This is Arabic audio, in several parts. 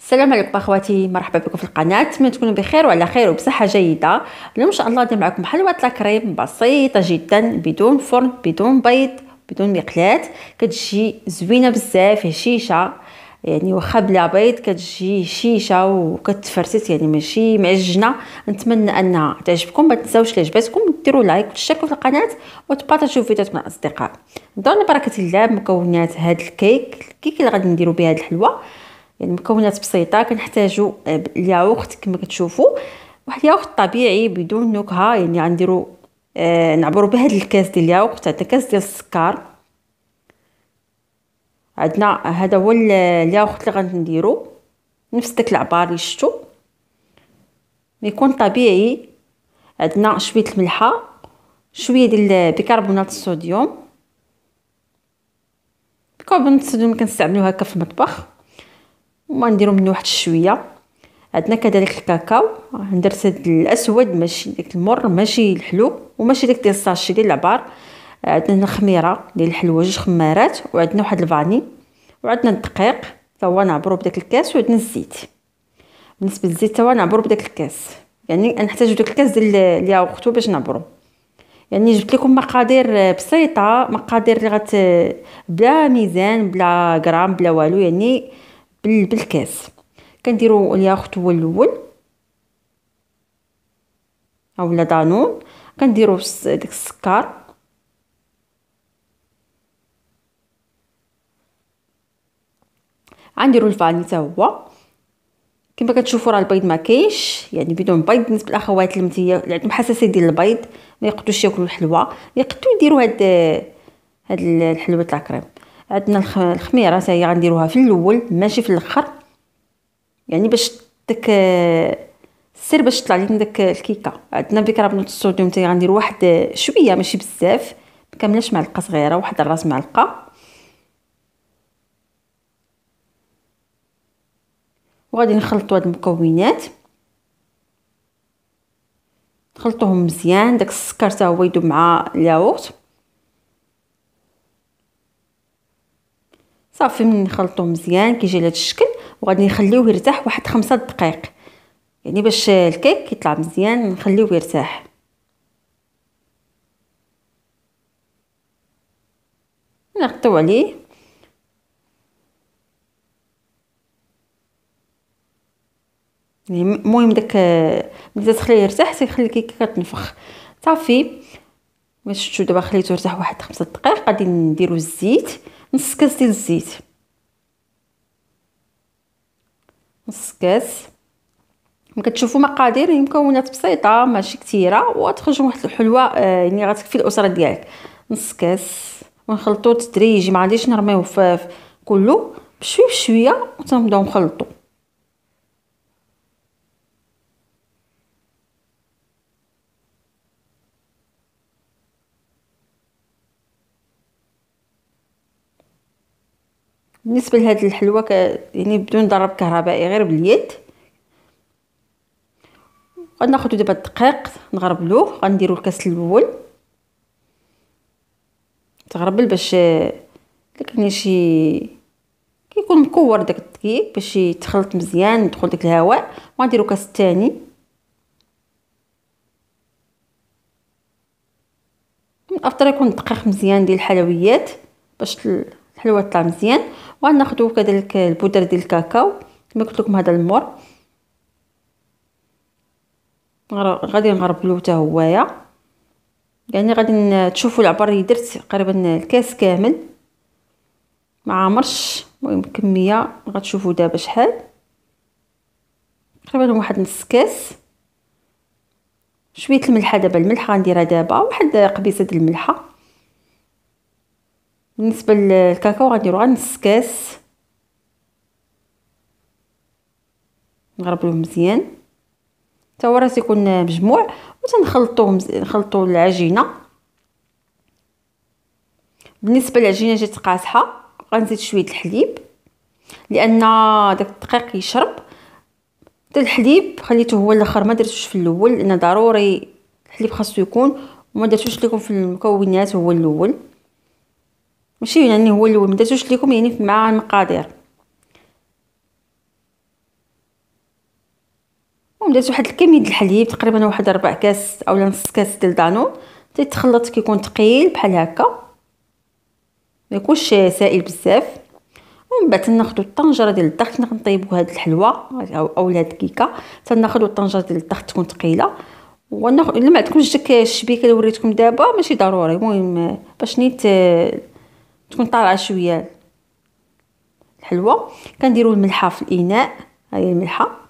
السلام عليكم اخواتي مرحبا بكم في القناه نتمنى تكونوا بخير وعلى خير وبصحه جيده اليوم ان شاء الله ندير معكم حلوه لاكريم بسيطه جدا بدون فرن بدون بيض بدون مقلات كتجي زوينه بزاف هشيشه يعني واخا بلا بيض كتجي هشيشه وكتفرسس يعني ماشي معجنه نتمنى انها تعجبكم ما تنساوش الا عجبتكم ديروا لايك وتشتركوا في القناه وتبارطاجيو فيديوهات مع الاصدقاء دون بركه الله مكونات هذا الكيك الكيك اللي غادي نديروا به هذه الحلوه يعني مكونات بسيطه كنحتاجو آه، الياغورت كما كتشوفوا واحد الياغورت طبيعي بدون نكهه يعني غنديرو آه نعبرو بهاد الكاس ديال الياغورت حتى كاس ديال السكر عندنا هذا هو الياغورت اللي غنديرو نفس داك العبار اللي شفتو يكون طبيعي عندنا شويه الملحه شويه ديال بيكربونات الصوديوم بيكربونات الصوديوم كنستعملو هكا في المطبخ ونديرو منه واحد شويه عندنا كذلك الكاكاو درت هاد الاسود ماشي داك المر ماشي الحلو وماشي داك ديال الساشي ديال العبار عندنا الخميره ديال الحلوه جوج خمارات وعندنا واحد الفاني وعندنا الدقيق هو نعبرو بداك الكاس وعندنا الزيت بالنسبه للزيت هو نعبرو بداك الكاس يعني نحتاجو داك الكاس ديال الياغورت باش نعبرو يعني جبت لكم مقادير بسيطه مقادير اللي غت بلا ميزان بلا غرام بلا والو يعني بالكاس كنديرو الياخت هو الاول اولا دانون كنديرو داك السكر غنديروا الفاني حتى هو كما كتشوفوا راه البيض ما كاينش يعني بدون بيض بالنسبه للاخوات المتيه يعني اللي عندهم حساسيه ديال البيض ما يقدوش ياكلوا الحلوه يقدوا يديروا هاد هاد الحلوه تاع الكريم عندنا الخميره حتى هي غنديروها في الاول ماشي في الاخر يعني باش داك السر باش تطلع لنا داك الكيكه عندنا بيكربونات الصوديوم حتى غندير واحد شويه ماشي بزاف ما كاملاش معلقه صغيره واحد الراس معلقه وغادي نخلطوا هاد المكونات نخلطوهم مزيان داك السكر حتى هو يذوب مع الياغورت صافي من نخلطو مزيان كيجي لهذا الشكل وغادي نخليوه يرتاح واحد خمسة دقائق يعني باش الكيك يطلع مزيان نخليوه يرتاح نغطيو عليه يعني المهم داك ملي تخليه يرتاح تيخلي الكيكه كتنفخ صافي باش شفتو دابا خليته يرتاح واحد خمسة دقائق غادي نديرو الزيت نص كاس ديال الزيت نص كاس كتشوفوا مقادير مكونات بسيطه ماشي كثيره وتخرج واحد الحلوه آه يعني غتكفي الاسره ديالك نص كاس ونخلطو تدريجي ما غاديش نرميوه في كله بشوي بشويه وتنبداو نخلطو بالنسبه لهاد الحلوه ك... يعني بدون ضرب كهربائي غير باليد غناخذو دابا الدقيق نغربلوه غنديرو الكاس الاول تغربل باش كاين شي كيكون مكور داك الدقيق باش يتخلط مزيان يدخل داك الهواء وغنديرو الكاس الثاني من افضل يكون الدقيق مزيان ديال الحلويات باش حلوة طلع مزيان وغناخذوا كذلك البودر ديال الكاكاو كما قلت لكم هذا المور غادي نغربلو حتى هويا يعني غادي تشوفوا العبر اللي درت تقريبا الكاس كامل ما عمرش المهم كميه غتشوفوا دابا شحال تقريبا واحد نص كاس شويه الملحه دابا الملح غنديرها دابا واحد قبيصه د الملحه بالنسبه للكاكاو غنديرو غير نص كاس نغربلوه مزيان حتى هو راه تيكون مجموع وتنخلطو مز... نخلطو العجينه بالنسبه للعجينه جات قاصحه غنزيد شويه الحليب لان داك الدقيق يشرب حتى الحليب خليته هو الاخر ما درتوش في الاول لان ضروري الحليب خاصو يكون وما درتوش لكم في المكونات هو الاول ماشي يعني هو الاول ما ليكم يعني مع المقادير ومدات واحد الكميه ديال الحليب تقريبا واحد ربع كاس اولا نص كاس ديال دانون تيتخلط كيكون ثقيل بحال هكا ما يكونش سائل بزاف ومن بعد ناخذ الطنجره ديال الضغط نطيبوا هاد الحلوه او اولاد الكيكه تناخذوا الطنجره ديال الضغط تكون ثقيله وناخذ الا ما عندكمش ديك الشبيكه اللي وريتكم دابا ماشي ضروري المهم باش نيت تكون طالعه شويه الحلوه كنديروا الملحه في الاناء ها هي الملحه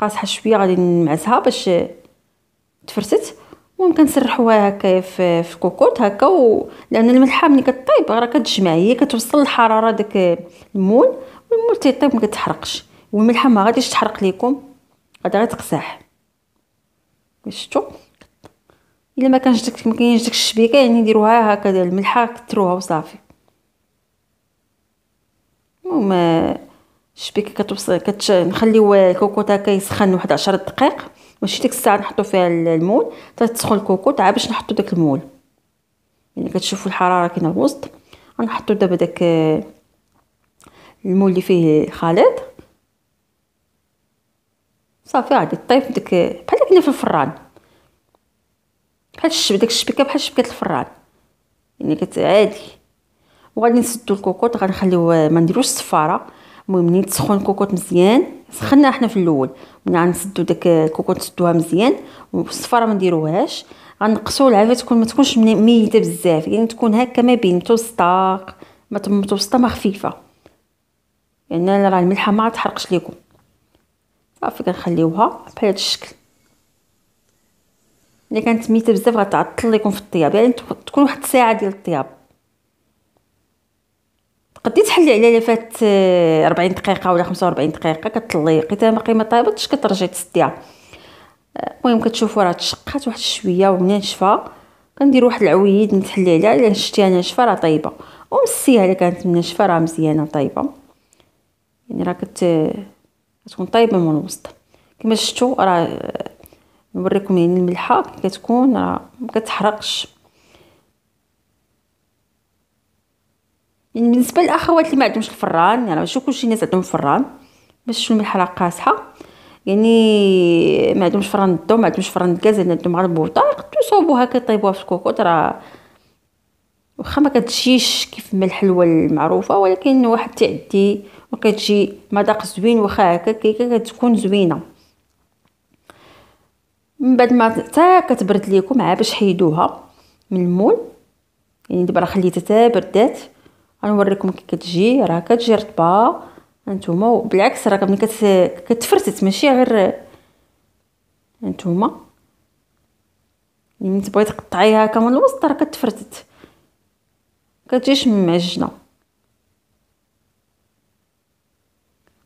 قاصحه شويه غادي نمعسها باش تفرست المهم كنسرحوها هكا في في الكوكوط هكا و... لان الملحه ملي كطيب راه كتجمع هي كتوصل الحراره داك المول والمول تيطيب ما كتحرقش والملحه ما غاديش تحرق ليكم غادي غير تقساح شفتوا الا ما كانش داك ما كاينش داك الشبيكه يعني ديروها ديال الملحه كثروها وصافي المهم آه، الشبيكه كتوصل كتش... نخليو آه، الكوكوط هكا يسخن واحد 10 دقائق ماشي ديك الساعه نحطو فيها المول تتسخن الكوكوط عاد باش نحطو داك المول يعني كتشوفوا الحراره كاينه الوسط غنحطو دابا داك آه، المول اللي فيه الخليط صافي غادي طيب ديك بحال كنا في الفران بحال الشب داك الشبكه بحال شبكه الفران يعني كت عادي وغادي نسدو الكوكوط غنخليو ما نديروش الصفاره المهم منين تسخن الكوكوط مزيان سخنا حنا في الاول منين غنسدو داك الكوكوط نسدوها مزيان والصفاره ما نديروهاش غنقصوا العافيه تكون ما تكونش ميته بزاف يعني تكون هكا ما بين متوسطه ما متوسطه ما خفيفه يعني راه الملحه ما تحرقش ليكم صافي كنخليوها بحال الشكل الا كانت ميته بزاف غتعطل لكم في الطياب يعني تكون واحد الساعه ديال الطياب تقدري تحلي عليها الا فات 40 آه، دقيقه ولا 45 دقيقه كتطلقي حتى باقي ما طابتش كترجعي تسديها آه، المهم كتشوفوا راه تشقات واحد شويه ومنين شفا كندير واحد العويد نتحلي عليها الا شتي انا شفا راه طايبه ومسيها الا كانت من شفا راه مزيانه طايبه يعني راه كت كتكون طايبه من الوسط كما شفتوا راه نوريكم يعني الملحه كي كتكون راه ما كتحرقش يعني بالنسبه للاخوات اللي ما عندهمش الفران يعني ماشي كلشي الناس عندهم فران باش الملحه راه قاصحه يعني ما عندهمش فران الضو ما عندهمش فران الغاز اللي يعني عندهم غير البوطار تصوبوها كيطيبوها في الكوكوط راه واخا ما كتجيش كيف ما الحلوه المعروفه ولكن واحد تعدي وكتجي مذاق زوين واخا هكا كيكه كتكون زوينه من بعد ما حتى كتبرد ليكم عا باش حيدوها من المول يعني دابا راه خليتها حتى بردات غنوريكم كي كتجي راه كتجي رطبه هانتوما بالعكس راه ملي كت... كتفرتت ماشي غير يعني ملي تبغي تقطعيها هكا من الوسط راه كتفرتت كتجيش معجنه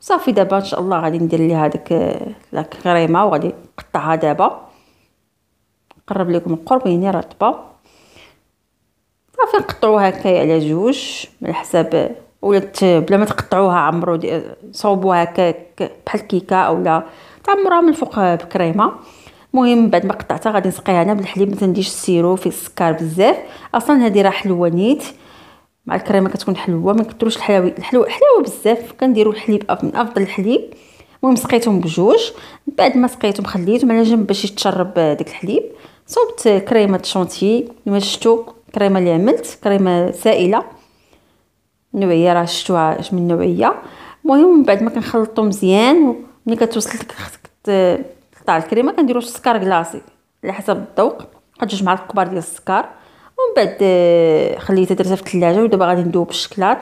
صافي دابا ان شاء الله غادي ندير ليها هذيك لاكريمه وغادي نقطعها دابا نقرب لكم القرب يعني رطبه صافي نقطعوها هكايا على جوج على حساب ولا بلا ما تقطعوها عمرو صوبوها هكا بحال كيكه اولا تعمروها من الفوق بكريمه المهم بعد ما قطعتها غادي نسقيها انا بالحليب ما تنديش السيرو فيه السكر بزاف اصلا هذه راه حلوه نيت مع الكريمه كتكون حلوه ما كثروش الحلاوي الحلوه حلاوه بزاف كنديروا الحليب من افضل الحليب المهم سقيتهم بجوج بعد ما سقيتهم خليتهم على جنب باش يتشرب داك الحليب صوبت كريمه شونتيي كما شفتوا كريمه اللي عملت كريمه سائله النوعيه راه شفتوها اش من نوعيه المهم من بعد ما كنخلطو مزيان ملي كتوصل لك خصك تقطع الكريمه كنديرو السكر كلاصي على حسب الذوق واحد جوج معالق كبار ديال السكر ومن بعد آه، خليتها درتها في الثلاجه ودابا غادي ندوب الشكلاط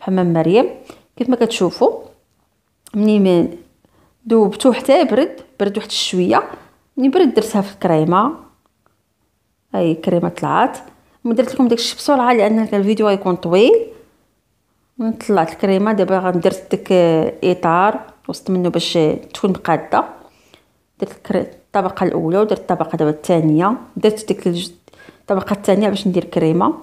حمام مريم كيف ما كتشوفوا مني من دوبته حتى يبرد برد واحد الشويه ملي بريت درتها في الكريمه هاي كريمه طلعت ملي درت لكم داكشي بسرعه لان الفيديو غيكون طويل ملي طلعت الكريمه دابا غندير داك اطار وسط منه باش تكون مقاده درت الطبقه الاولى ودرت الطبقه دابا الثانيه درت ديك الطبقه الثانيه باش ندير كريمه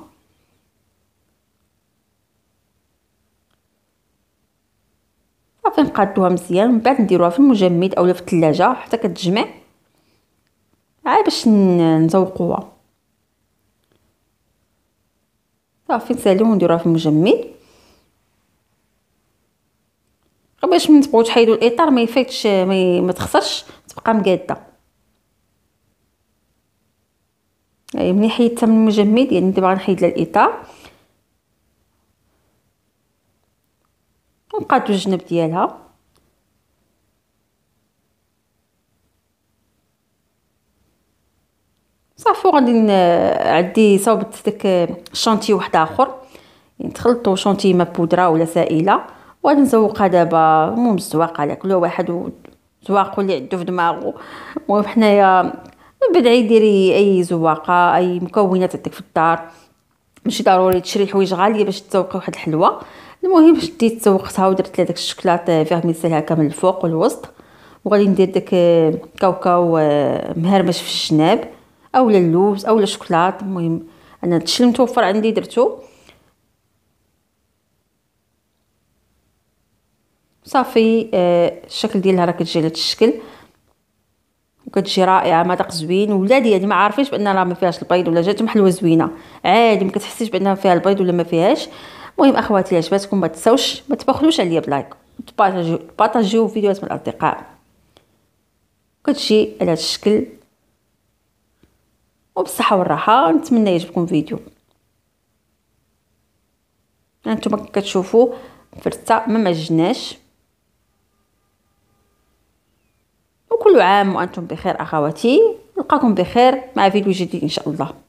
صافي نقادوها مزيان من بعد نديروها في المجمد اولا في الثلاجه حتى كتجمع عاد باش نزوقوها صافي نساليو ونديروها في المجمد باش من تبغيو تحيدوا الاطار ما يفيتش ما, ما تخسرش تبقى مقاده اي ملي حيدتها من المجمد يعني دابا غنحيد لها الاطار ونقادو الجنب ديالها صافو غادي عندي صوبت داك الشونتي واحد اخر دخلتو شونتي ما بودره ولا سائله وغادي نزوقها دابا المهم الزواقه على كل واحد زواق اللي عندو في دماغه المهم حنايا من بعد ديري اي زواقه اي مكونات عندك في الدار ماشي ضروري تشري حوايج غاليه باش تسوقي واحد الحلوه المهم شديت تسوقتها ودرت لها داك الشكلاط فيغميسيل هكا من الفوق والوسط وغادي ندير داك كاوكاو آه، مهرمش في الجناب اولا اللوز اولا الشوكولاط المهم انا هادشي اللي متوفر عندي درتو صافي آه الشكل ديالها راه كتجي على الشكل وكتجي رائعه مذاق زوين ولادي هادي ما عارفينش بان راه ما فيهاش البيض ولا جاتهم حلوه زوينه عادي ما كتحسيش بانها فيها البيض ولا ما فيهاش المهم اخواتي عجبتكم ما تنساوش ما تبخلوش عليا بلايك بارطاجيو فيديوهات من الاصدقاء كتجي على هاد الشكل وبالصحه والراحه نتمنى يعجبكم الفيديو هانتوما كتشوفوا فرصه ما مجناش وكل عام وانتم بخير اخواتي نلقاكم بخير مع فيديو جديد ان شاء الله